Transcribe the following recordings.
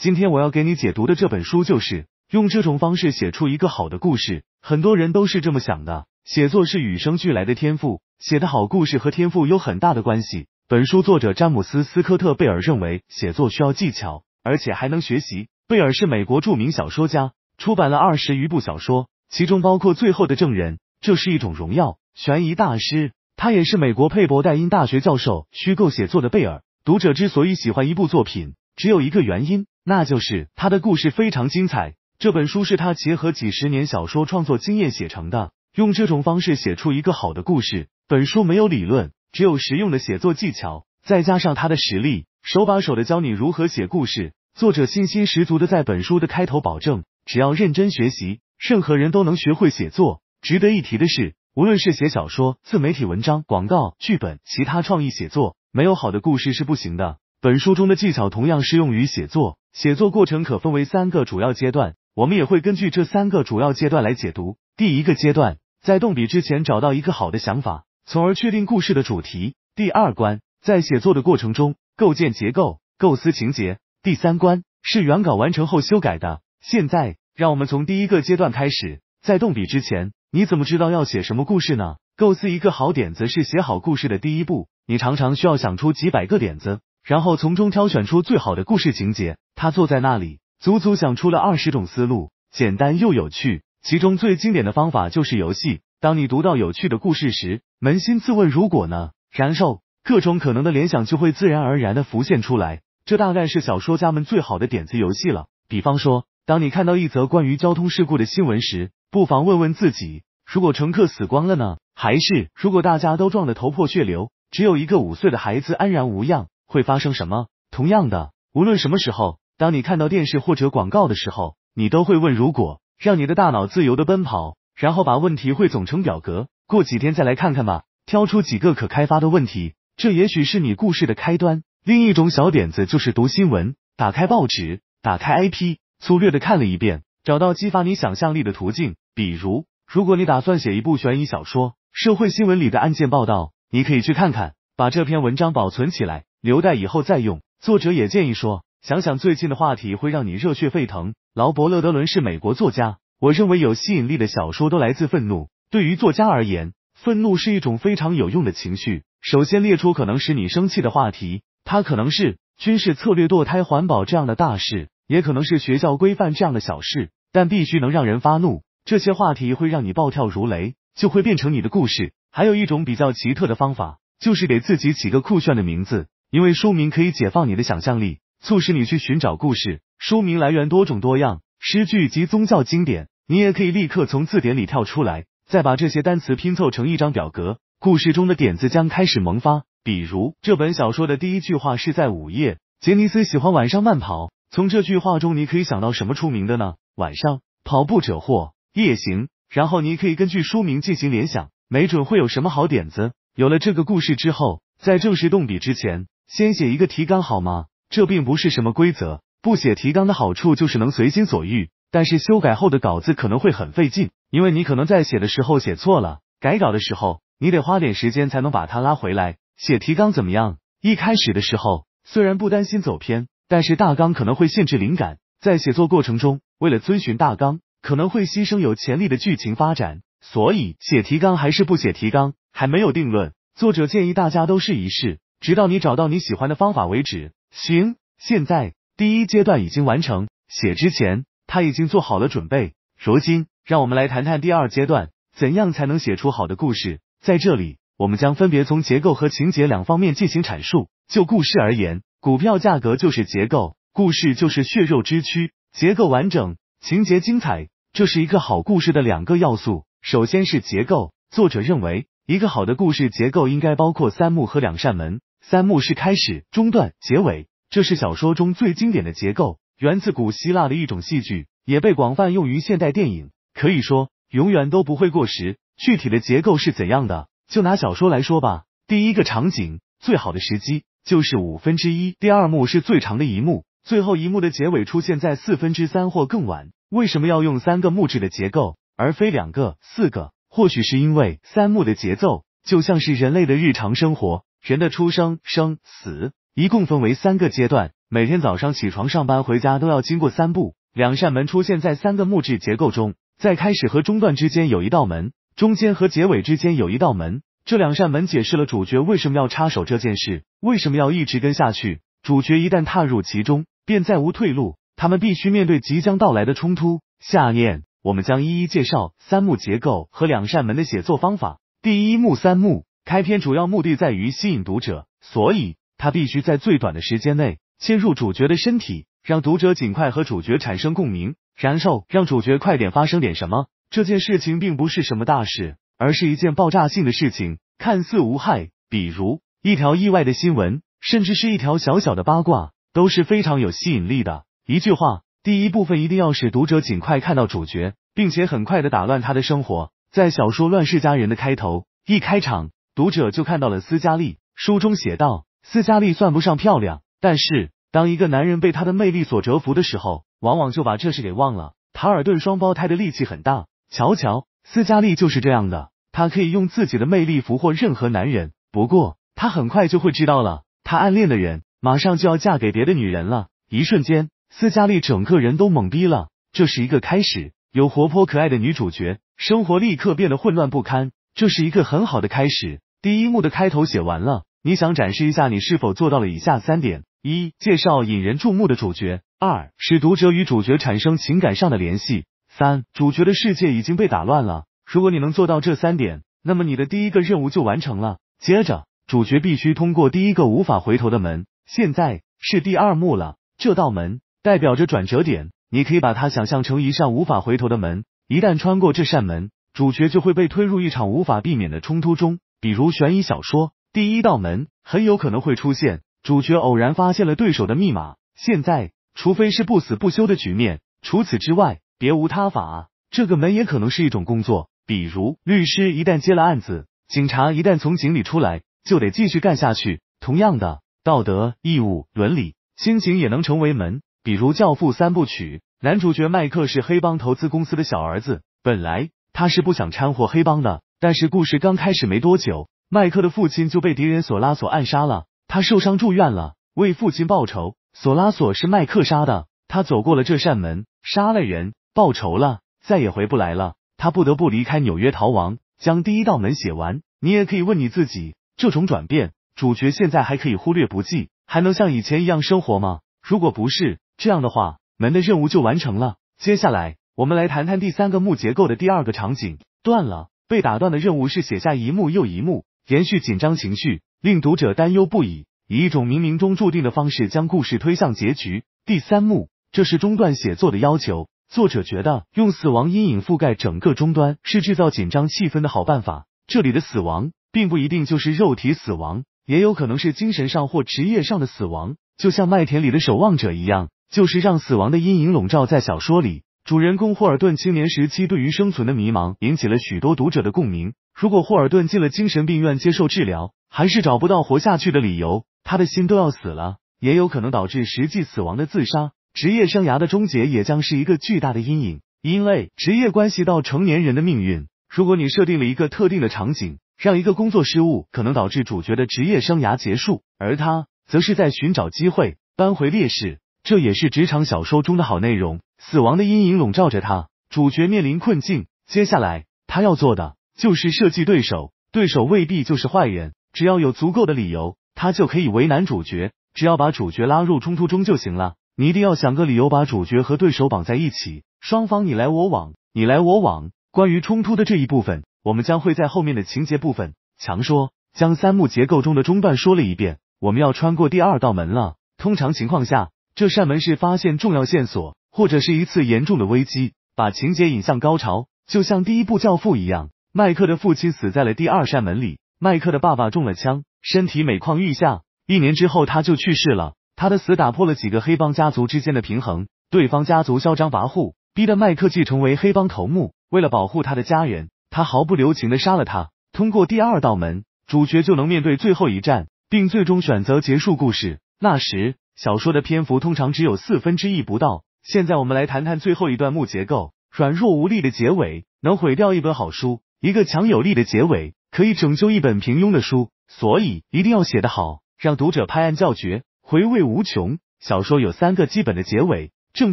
今天我要给你解读的这本书就是用这种方式写出一个好的故事。很多人都是这么想的。写作是与生俱来的天赋，写的好故事和天赋有很大的关系。本书作者詹姆斯·斯科特·贝尔认为，写作需要技巧，而且还能学习。贝尔是美国著名小说家，出版了二十余部小说，其中包括《最后的证人》，这是一种荣耀。悬疑大师，他也是美国佩伯代因大学教授，虚构写作的贝尔。读者之所以喜欢一部作品，只有一个原因。那就是他的故事非常精彩。这本书是他结合几十年小说创作经验写成的，用这种方式写出一个好的故事。本书没有理论，只有实用的写作技巧，再加上他的实力，手把手的教你如何写故事。作者信心十足的在本书的开头保证，只要认真学习，任何人都能学会写作。值得一提的是，无论是写小说、自媒体文章、广告、剧本、其他创意写作，没有好的故事是不行的。本书中的技巧同样适用于写作。写作过程可分为三个主要阶段，我们也会根据这三个主要阶段来解读。第一个阶段，在动笔之前找到一个好的想法，从而确定故事的主题。第二关，在写作的过程中构建结构、构思情节。第三关是原稿完成后修改的。现在，让我们从第一个阶段开始，在动笔之前，你怎么知道要写什么故事呢？构思一个好点子是写好故事的第一步。你常常需要想出几百个点子。然后从中挑选出最好的故事情节。他坐在那里，足足想出了二十种思路，简单又有趣。其中最经典的方法就是游戏。当你读到有趣的故事时，扪心自问：如果呢？然后，各种可能的联想就会自然而然的浮现出来。这大概是小说家们最好的点子游戏了。比方说，当你看到一则关于交通事故的新闻时，不妨问问自己：如果乘客死光了呢？还是如果大家都撞得头破血流，只有一个五岁的孩子安然无恙？会发生什么？同样的，无论什么时候，当你看到电视或者广告的时候，你都会问：如果让你的大脑自由的奔跑，然后把问题汇总成表格，过几天再来看看吧，挑出几个可开发的问题，这也许是你故事的开端。另一种小点子就是读新闻，打开报纸，打开 IP，粗略的看了一遍，找到激发你想象力的途径。比如，如果你打算写一部悬疑小说，社会新闻里的案件报道，你可以去看看，把这篇文章保存起来。留待以后再用。作者也建议说：“想想最近的话题，会让你热血沸腾。”劳伯勒德伦是美国作家。我认为有吸引力的小说都来自愤怒。对于作家而言，愤怒是一种非常有用的情绪。首先列出可能使你生气的话题，它可能是军事策略、堕胎、环保这样的大事，也可能是学校规范这样的小事，但必须能让人发怒。这些话题会让你暴跳如雷，就会变成你的故事。还有一种比较奇特的方法，就是给自己起个酷炫的名字。因为书名可以解放你的想象力，促使你去寻找故事。书名来源多种多样，诗句及宗教经典。你也可以立刻从字典里跳出来，再把这些单词拼凑成一张表格。故事中的点子将开始萌发。比如，这本小说的第一句话是在午夜，杰尼斯喜欢晚上慢跑。从这句话中，你可以想到什么出名的呢？晚上跑步者或夜行。然后你可以根据书名进行联想，没准会有什么好点子。有了这个故事之后，在正式动笔之前。先写一个提纲好吗？这并不是什么规则。不写提纲的好处就是能随心所欲，但是修改后的稿子可能会很费劲，因为你可能在写的时候写错了，改稿的时候你得花点时间才能把它拉回来。写提纲怎么样？一开始的时候虽然不担心走偏，但是大纲可能会限制灵感，在写作过程中，为了遵循大纲，可能会牺牲有潜力的剧情发展。所以写提纲还是不写提纲还没有定论。作者建议大家都试一试。直到你找到你喜欢的方法为止。行，现在第一阶段已经完成。写之前，他已经做好了准备。如今，让我们来谈谈第二阶段，怎样才能写出好的故事？在这里，我们将分别从结构和情节两方面进行阐述。就故事而言，股票价格就是结构，故事就是血肉之躯。结构完整，情节精彩，这是一个好故事的两个要素。首先是结构，作者认为一个好的故事结构应该包括三幕和两扇门。三幕是开始、中断、结尾，这是小说中最经典的结构，源自古希腊的一种戏剧，也被广泛用于现代电影，可以说永远都不会过时。具体的结构是怎样的？就拿小说来说吧，第一个场景最好的时机就是五分之一，第二幕是最长的一幕，最后一幕的结尾出现在四分之三或更晚。为什么要用三个幕制的结构，而非两个、四个？或许是因为三幕的节奏就像是人类的日常生活。人的出生、生死一共分为三个阶段。每天早上起床上班回家都要经过三步，两扇门出现在三个木质结构中，在开始和中段之间有一道门，中间和结尾之间有一道门。这两扇门解释了主角为什么要插手这件事，为什么要一直跟下去。主角一旦踏入其中，便再无退路，他们必须面对即将到来的冲突。下面我们将一一介绍三木结构和两扇门的写作方法。第一幕三木。开篇主要目的在于吸引读者，所以他必须在最短的时间内切入主角的身体，让读者尽快和主角产生共鸣，然后让主角快点发生点什么。这件事情并不是什么大事，而是一件爆炸性的事情，看似无害，比如一条意外的新闻，甚至是一条小小的八卦，都是非常有吸引力的。一句话，第一部分一定要使读者尽快看到主角，并且很快的打乱他的生活。在小说《乱世佳人》的开头，一开场。读者就看到了斯嘉丽。书中写道：“斯嘉丽算不上漂亮，但是当一个男人被她的魅力所折服的时候，往往就把这事给忘了。”塔尔顿双胞胎的力气很大，瞧瞧，斯嘉丽就是这样的。她可以用自己的魅力俘获任何男人。不过，她很快就会知道了，她暗恋的人马上就要嫁给别的女人了。一瞬间，斯嘉丽整个人都懵逼了。这是一个开始。有活泼可爱的女主角，生活立刻变得混乱不堪。这是一个很好的开始。第一幕的开头写完了，你想展示一下你是否做到了以下三点：一、介绍引人注目的主角；二、使读者与主角产生情感上的联系；三、主角的世界已经被打乱了。如果你能做到这三点，那么你的第一个任务就完成了。接着，主角必须通过第一个无法回头的门。现在是第二幕了，这道门代表着转折点，你可以把它想象成一扇无法回头的门。一旦穿过这扇门，主角就会被推入一场无法避免的冲突中。比如悬疑小说，《第一道门》很有可能会出现主角偶然发现了对手的密码。现在，除非是不死不休的局面，除此之外别无他法。这个门也可能是一种工作，比如律师一旦接了案子，警察一旦从井里出来，就得继续干下去。同样的，道德义务、伦理、亲情也能成为门。比如《教父》三部曲，男主角麦克是黑帮投资公司的小儿子，本来他是不想掺和黑帮的。但是故事刚开始没多久，麦克的父亲就被敌人索拉索暗杀了。他受伤住院了，为父亲报仇。索拉索是麦克杀的。他走过了这扇门，杀了人，报仇了，再也回不来了。他不得不离开纽约逃亡，将第一道门写完。你也可以问你自己，这种转变，主角现在还可以忽略不计，还能像以前一样生活吗？如果不是这样的话，门的任务就完成了。接下来，我们来谈谈第三个木结构的第二个场景，断了。被打断的任务是写下一幕又一幕，延续紧张情绪，令读者担忧不已，以一种冥冥中注定的方式将故事推向结局。第三幕，这是中段写作的要求。作者觉得用死亡阴影覆盖整个终端是制造紧张气氛的好办法。这里的死亡并不一定就是肉体死亡，也有可能是精神上或职业上的死亡，就像麦田里的守望者一样，就是让死亡的阴影笼罩在小说里。主人公霍尔顿青年时期对于生存的迷茫，引起了许多读者的共鸣。如果霍尔顿进了精神病院接受治疗，还是找不到活下去的理由，他的心都要死了，也有可能导致实际死亡的自杀。职业生涯的终结也将是一个巨大的阴影，因为职业关系到成年人的命运。如果你设定了一个特定的场景，让一个工作失误可能导致主角的职业生涯结束，而他则是在寻找机会扳回劣势，这也是职场小说中的好内容。死亡的阴影笼罩着他，主角面临困境。接下来他要做的就是设计对手，对手未必就是坏人，只要有足够的理由，他就可以为难主角。只要把主角拉入冲突中就行了。你一定要想个理由把主角和对手绑在一起，双方你来我往，你来我往。关于冲突的这一部分，我们将会在后面的情节部分强说将三幕结构中的中段说了一遍。我们要穿过第二道门了，通常情况下，这扇门是发现重要线索。或者是一次严重的危机，把情节引向高潮，就像第一部《教父》一样，麦克的父亲死在了第二扇门里。麦克的爸爸中了枪，身体每况愈下，一年之后他就去世了。他的死打破了几个黑帮家族之间的平衡，对方家族嚣张跋扈，逼得麦克继成为黑帮头目。为了保护他的家人，他毫不留情的杀了他。通过第二道门，主角就能面对最后一战，并最终选择结束故事。那时，小说的篇幅通常只有四分之一不到。现在我们来谈谈最后一段木结构软弱无力的结尾能毁掉一本好书，一个强有力的结尾可以拯救一本平庸的书，所以一定要写得好，让读者拍案叫绝，回味无穷。小说有三个基本的结尾：正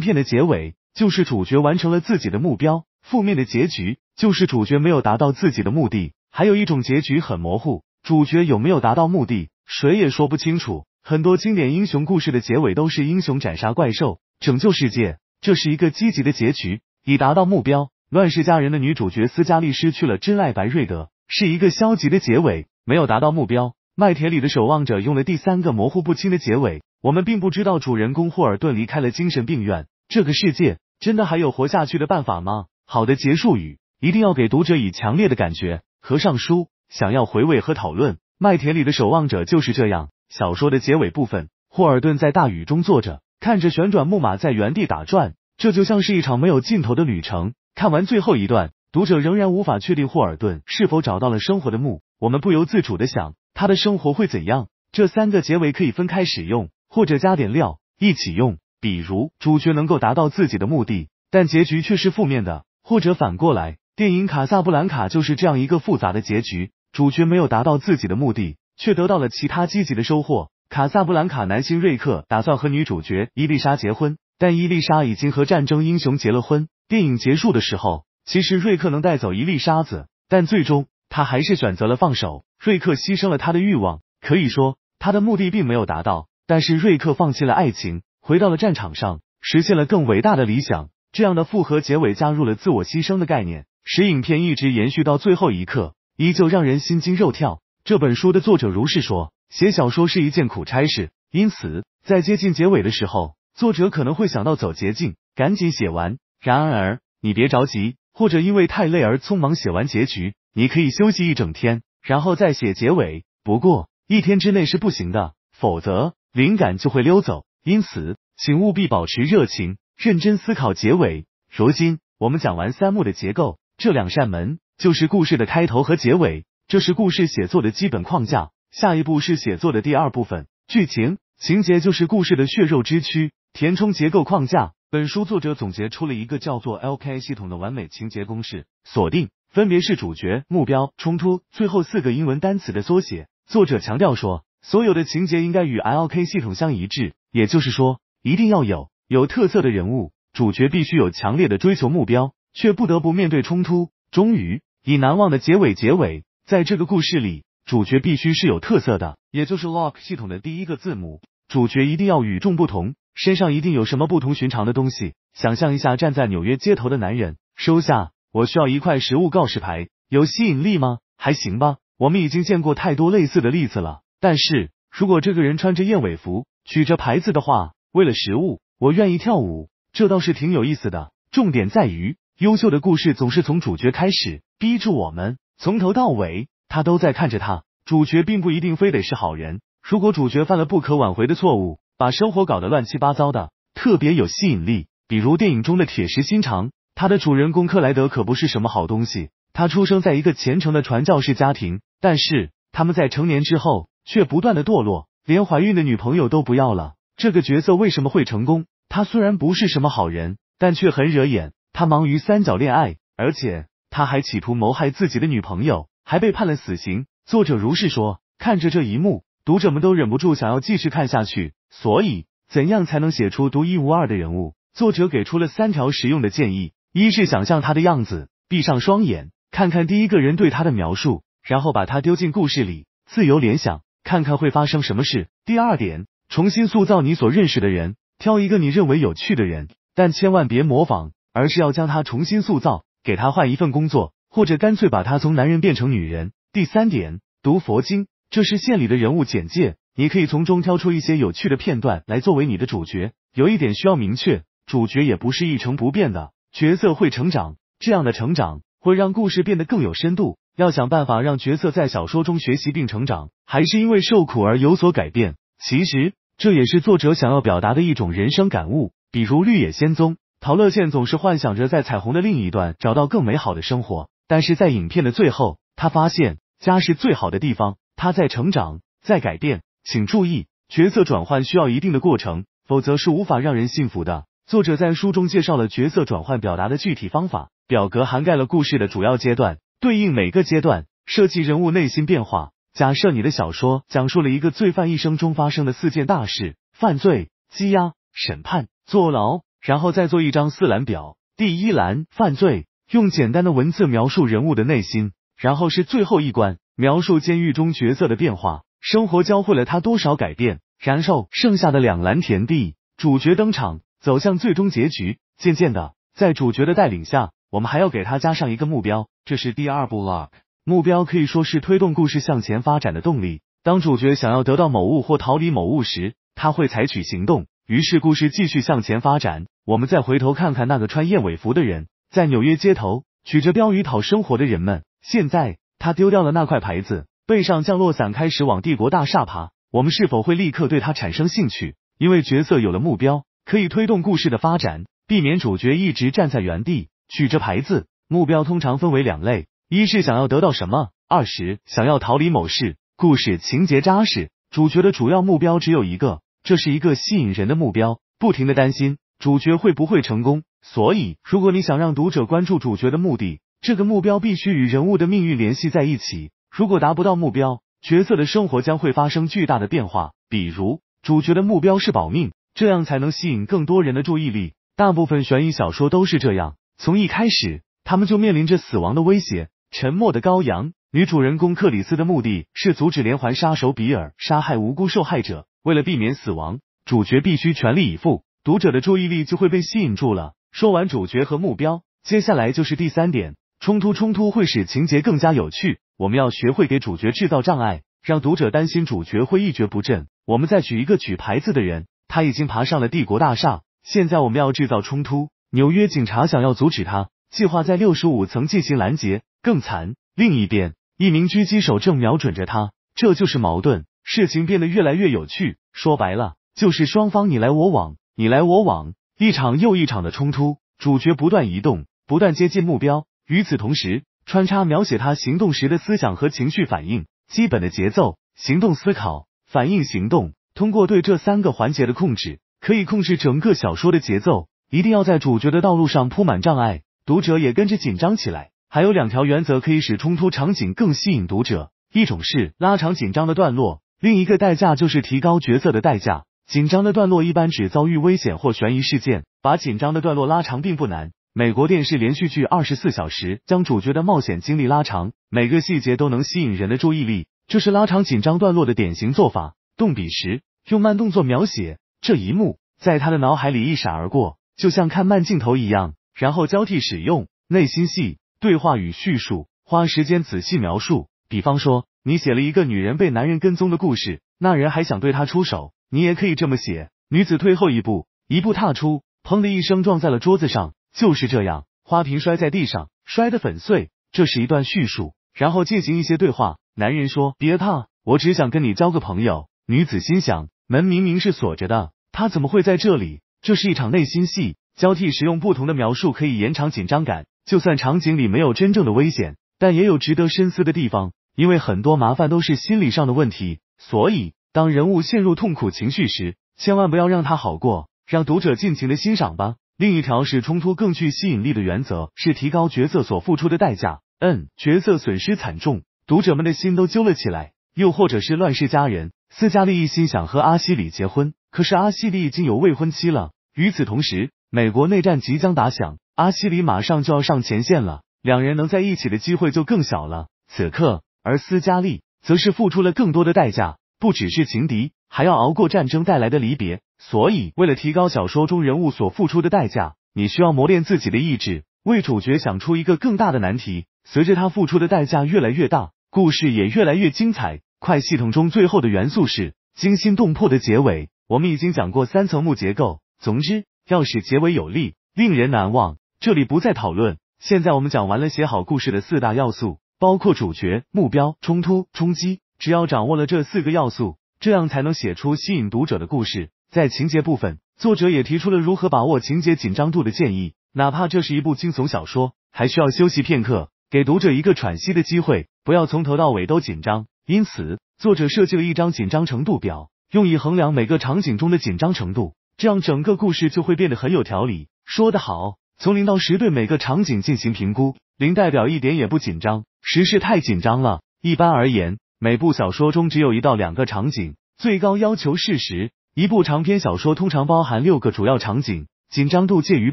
片的结尾就是主角完成了自己的目标，负面的结局就是主角没有达到自己的目的，还有一种结局很模糊，主角有没有达到目的，谁也说不清楚。很多经典英雄故事的结尾都是英雄斩杀怪兽。拯救世界，这是一个积极的结局，以达到目标。乱世佳人的女主角斯嘉丽失去了真爱白瑞德，是一个消极的结尾，没有达到目标。麦田里的守望者用了第三个模糊不清的结尾，我们并不知道主人公霍尔顿离开了精神病院。这个世界真的还有活下去的办法吗？好的结束语一定要给读者以强烈的感觉。合上书，想要回味和讨论《麦田里的守望者》就是这样。小说的结尾部分，霍尔顿在大雨中坐着。看着旋转木马在原地打转，这就像是一场没有尽头的旅程。看完最后一段，读者仍然无法确定霍尔顿是否找到了生活的墓。我们不由自主的想，他的生活会怎样？这三个结尾可以分开使用，或者加点料一起用。比如，主角能够达到自己的目的，但结局却是负面的；或者反过来，电影《卡萨布兰卡》就是这样一个复杂的结局：主角没有达到自己的目的，却得到了其他积极的收获。卡萨布兰卡男星瑞克打算和女主角伊丽莎结婚，但伊丽莎已经和战争英雄结了婚。电影结束的时候，其实瑞克能带走一粒沙子，但最终他还是选择了放手。瑞克牺牲了他的欲望，可以说他的目的并没有达到，但是瑞克放弃了爱情，回到了战场上，实现了更伟大的理想。这样的复合结尾加入了自我牺牲的概念，使影片一直延续到最后一刻，依旧让人心惊肉跳。这本书的作者如是说。写小说是一件苦差事，因此在接近结尾的时候，作者可能会想到走捷径，赶紧写完。然而，你别着急，或者因为太累而匆忙写完结局，你可以休息一整天，然后再写结尾。不过，一天之内是不行的，否则灵感就会溜走。因此，请务必保持热情，认真思考结尾。如今，我们讲完三幕的结构，这两扇门就是故事的开头和结尾，这是故事写作的基本框架。下一步是写作的第二部分，剧情情节就是故事的血肉之躯，填充结构框架。本书作者总结出了一个叫做 L K 系统的完美情节公式，锁定分别是主角、目标、冲突，最后四个英文单词的缩写。作者强调说，所有的情节应该与 L K 系统相一致，也就是说，一定要有有特色的人物，主角必须有强烈的追求目标，却不得不面对冲突，终于以难忘的结尾结尾。在这个故事里。主角必须是有特色的，也就是 Lock 系统的第一个字母。主角一定要与众不同，身上一定有什么不同寻常的东西。想象一下站在纽约街头的男人，收下，我需要一块食物告示牌，有吸引力吗？还行吧。我们已经见过太多类似的例子了。但是如果这个人穿着燕尾服，举着牌子的话，为了食物，我愿意跳舞。这倒是挺有意思的。重点在于，优秀的故事总是从主角开始，逼住我们从头到尾。他都在看着他，主角并不一定非得是好人。如果主角犯了不可挽回的错误，把生活搞得乱七八糟的，特别有吸引力。比如电影中的《铁石心肠》，他的主人公克莱德可不是什么好东西。他出生在一个虔诚的传教士家庭，但是他们在成年之后却不断的堕落，连怀孕的女朋友都不要了。这个角色为什么会成功？他虽然不是什么好人，但却很惹眼。他忙于三角恋爱，而且他还企图谋害自己的女朋友。还被判了死刑。作者如是说。看着这一幕，读者们都忍不住想要继续看下去。所以，怎样才能写出独一无二的人物？作者给出了三条实用的建议：一是想象他的样子，闭上双眼，看看第一个人对他的描述，然后把他丢进故事里，自由联想，看看会发生什么事。第二点，重新塑造你所认识的人，挑一个你认为有趣的人，但千万别模仿，而是要将他重新塑造，给他换一份工作。或者干脆把他从男人变成女人。第三点，读佛经，这是县里的人物简介，你可以从中挑出一些有趣的片段来作为你的主角。有一点需要明确，主角也不是一成不变的，角色会成长，这样的成长会让故事变得更有深度。要想办法让角色在小说中学习并成长，还是因为受苦而有所改变。其实这也是作者想要表达的一种人生感悟。比如《绿野仙踪》，陶乐县总是幻想着在彩虹的另一端找到更美好的生活。但是在影片的最后，他发现家是最好的地方。他在成长，在改变。请注意，角色转换需要一定的过程，否则是无法让人信服的。作者在书中介绍了角色转换表达的具体方法，表格涵盖了故事的主要阶段，对应每个阶段设计人物内心变化。假设你的小说讲述了一个罪犯一生中发生的四件大事：犯罪、羁押、审判、坐牢，然后再做一张四栏表，第一栏犯罪。用简单的文字描述人物的内心，然后是最后一关，描述监狱中角色的变化。生活教会了他多少改变。然后剩下的两蓝田地，主角登场，走向最终结局。渐渐的，在主角的带领下，我们还要给他加上一个目标，这是第二步 log。目标可以说是推动故事向前发展的动力。当主角想要得到某物或逃离某物时，他会采取行动，于是故事继续向前发展。我们再回头看看那个穿燕尾服的人。在纽约街头举着标语讨生活的人们，现在他丢掉了那块牌子，背上降落伞开始往帝国大厦爬。我们是否会立刻对他产生兴趣？因为角色有了目标，可以推动故事的发展，避免主角一直站在原地举着牌子。目标通常分为两类：一是想要得到什么；二是想要逃离某事。故事情节扎实，主角的主要目标只有一个，这是一个吸引人的目标，不停的担心主角会不会成功。所以，如果你想让读者关注主角的目的，这个目标必须与人物的命运联系在一起。如果达不到目标，角色的生活将会发生巨大的变化。比如，主角的目标是保命，这样才能吸引更多人的注意力。大部分悬疑小说都是这样，从一开始他们就面临着死亡的威胁。《沉默的羔羊》女主人公克里斯的目的是阻止连环杀手比尔杀害无辜受害者。为了避免死亡，主角必须全力以赴，读者的注意力就会被吸引住了。说完主角和目标，接下来就是第三点：冲突。冲突会使情节更加有趣。我们要学会给主角制造障碍，让读者担心主角会一蹶不振。我们再举一个举牌子的人，他已经爬上了帝国大厦，现在我们要制造冲突。纽约警察想要阻止他，计划在六十五层进行拦截。更惨，另一边一名狙击手正瞄准着他。这就是矛盾，事情变得越来越有趣。说白了，就是双方你来我往，你来我往。一场又一场的冲突，主角不断移动，不断接近目标。与此同时，穿插描写他行动时的思想和情绪反应。基本的节奏：行动、思考、反应、行动。通过对这三个环节的控制，可以控制整个小说的节奏。一定要在主角的道路上铺满障碍，读者也跟着紧张起来。还有两条原则可以使冲突场景更吸引读者：一种是拉长紧张的段落，另一个代价就是提高角色的代价。紧张的段落一般只遭遇危险或悬疑事件。把紧张的段落拉长并不难。美国电视连续剧《二十四小时》将主角的冒险经历拉长，每个细节都能吸引人的注意力。这是拉长紧张段落的典型做法。动笔时，用慢动作描写这一幕，在他的脑海里一闪而过，就像看慢镜头一样。然后交替使用内心戏、对话与叙述，花时间仔细描述。比方说，你写了一个女人被男人跟踪的故事，那人还想对她出手。你也可以这么写：女子退后一步，一步踏出，砰的一声撞在了桌子上。就是这样，花瓶摔在地上，摔得粉碎。这是一段叙述，然后进行一些对话。男人说：“别怕，我只想跟你交个朋友。”女子心想：门明明是锁着的，他怎么会在这里？这是一场内心戏。交替使用不同的描述可以延长紧张感。就算场景里没有真正的危险，但也有值得深思的地方，因为很多麻烦都是心理上的问题。所以。当人物陷入痛苦情绪时，千万不要让他好过，让读者尽情的欣赏吧。另一条是冲突更具吸引力的原则是提高角色所付出的代价。嗯，角色损失惨重，读者们的心都揪了起来。又或者是乱世佳人，斯嘉丽一心想和阿西里结婚，可是阿西里已经有未婚妻了。与此同时，美国内战即将打响，阿西里马上就要上前线了，两人能在一起的机会就更小了。此刻，而斯嘉丽则是付出了更多的代价。不只是情敌，还要熬过战争带来的离别。所以，为了提高小说中人物所付出的代价，你需要磨练自己的意志，为主角想出一个更大的难题。随着他付出的代价越来越大，故事也越来越精彩。快系统中最后的元素是惊心动魄的结尾。我们已经讲过三层木结构。总之，要使结尾有力、令人难忘，这里不再讨论。现在我们讲完了写好故事的四大要素，包括主角、目标、冲突、冲击。只要掌握了这四个要素，这样才能写出吸引读者的故事。在情节部分，作者也提出了如何把握情节紧张度的建议。哪怕这是一部惊悚小说，还需要休息片刻，给读者一个喘息的机会，不要从头到尾都紧张。因此，作者设计了一张紧张程度表，用以衡量每个场景中的紧张程度，这样整个故事就会变得很有条理。说得好，从零到十对每个场景进行评估，零代表一点也不紧张，十是太紧张了。一般而言。每部小说中只有一到两个场景，最高要求事实。一部长篇小说通常包含六个主要场景，紧张度介于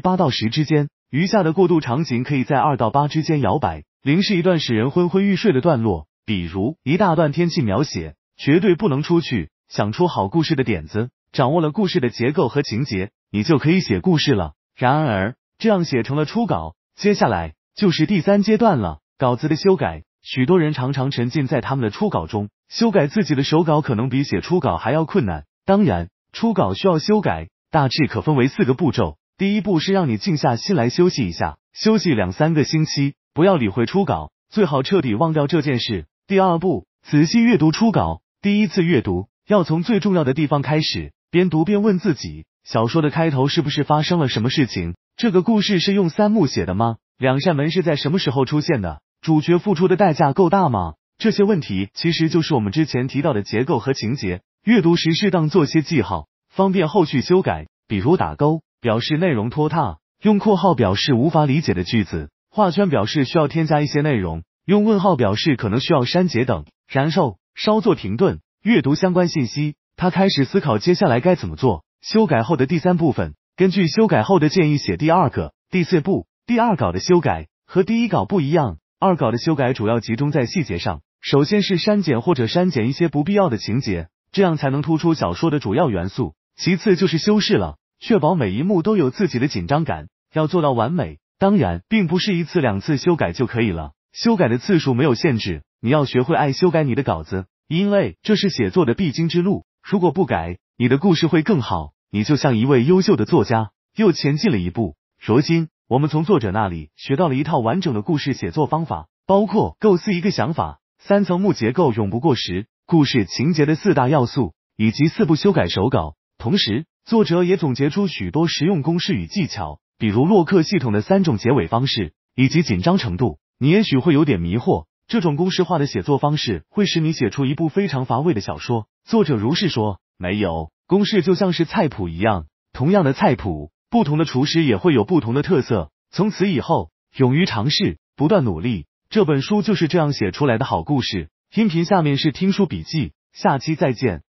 八到十之间，余下的过渡场景可以在二到八之间摇摆。零是一段使人昏昏欲睡的段落，比如一大段天气描写。绝对不能出去想出好故事的点子。掌握了故事的结构和情节，你就可以写故事了。然而，这样写成了初稿，接下来就是第三阶段了——稿子的修改。许多人常常沉浸在他们的初稿中，修改自己的手稿可能比写初稿还要困难。当然，初稿需要修改，大致可分为四个步骤。第一步是让你静下心来休息一下，休息两三个星期，不要理会初稿，最好彻底忘掉这件事。第二步，仔细阅读初稿，第一次阅读要从最重要的地方开始，边读边问自己：小说的开头是不是发生了什么事情？这个故事是用三幕写的吗？两扇门是在什么时候出现的？主角付出的代价够大吗？这些问题其实就是我们之前提到的结构和情节。阅读时适当做些记号，方便后续修改。比如打勾表示内容拖沓，用括号表示无法理解的句子，画圈表示需要添加一些内容，用问号表示可能需要删节等。然后稍作停顿，阅读相关信息。他开始思考接下来该怎么做。修改后的第三部分，根据修改后的建议写第二个。第四步，第二稿的修改和第一稿不一样。二稿的修改主要集中在细节上，首先是删减或者删减一些不必要的情节，这样才能突出小说的主要元素。其次就是修饰了，确保每一幕都有自己的紧张感，要做到完美。当然，并不是一次两次修改就可以了，修改的次数没有限制，你要学会爱修改你的稿子，因为这是写作的必经之路。如果不改，你的故事会更好。你就像一位优秀的作家，又前进了一步。如今。我们从作者那里学到了一套完整的故事写作方法，包括构思一个想法、三层木结构永不过时、故事情节的四大要素以及四步修改手稿。同时，作者也总结出许多实用公式与技巧，比如洛克系统的三种结尾方式以及紧张程度。你也许会有点迷惑，这种公式化的写作方式会使你写出一部非常乏味的小说。作者如是说：没有公式，就像是菜谱一样，同样的菜谱。不同的厨师也会有不同的特色。从此以后，勇于尝试，不断努力，这本书就是这样写出来的好故事。音频下面是听书笔记，下期再见。